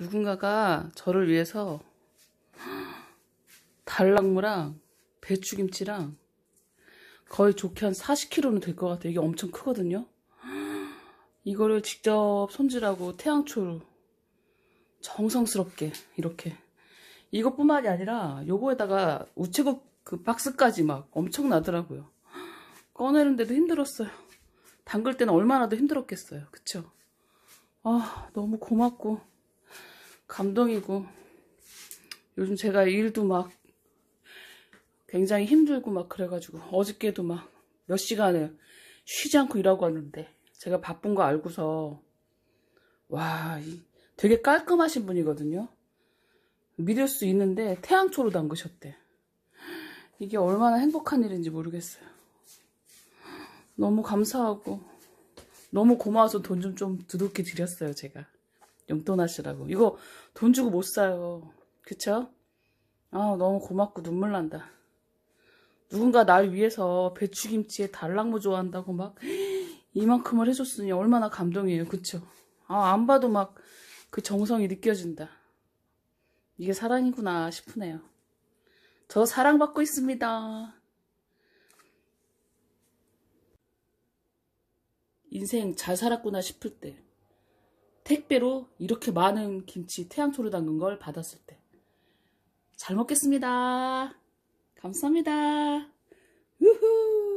누군가가 저를 위해서 달랑무랑 배추김치랑 거의 좋게 한 40kg는 될 것 같아요. 이게 엄청 크거든요. 이거를 직접 손질하고 태양초로 정성스럽게 이렇게 이것뿐만이 아니라 요거에다가 우체국 그 박스까지 막 엄청나더라고요. 꺼내는데도 힘들었어요. 담글 때는 얼마나 더 힘들었겠어요. 그쵸? 아 너무 고맙고 감동이고 요즘 제가 일도 막 굉장히 힘들고 막 그래가지고 어저께도 막 몇 시간을 쉬지 않고 일하고 왔는데 제가 바쁜 거 알고서 와 되게 깔끔하신 분이거든요 믿을 수 있는데 태양초로 담그셨대 이게 얼마나 행복한 일인지 모르겠어요 너무 감사하고 너무 고마워서 돈 좀좀 좀 두둑히 드렸어요 제가 용돈 하시라고. 이거 돈 주고 못 사요. 그쵸? 아, 너무 고맙고 눈물 난다. 누군가 날 위해서 배추김치에 달랑무 좋아한다고 막 이만큼을 해줬으니 얼마나 감동이에요. 그쵸? 아, 안 봐도 막 그 정성이 느껴진다. 이게 사랑이구나 싶으네요. 저 사랑받고 있습니다. 인생 잘 살았구나 싶을 때. 택배로 이렇게 많은 김치 태양초를 담근 걸 받았을 때. 잘 먹겠습니다. 감사합니다. 우후.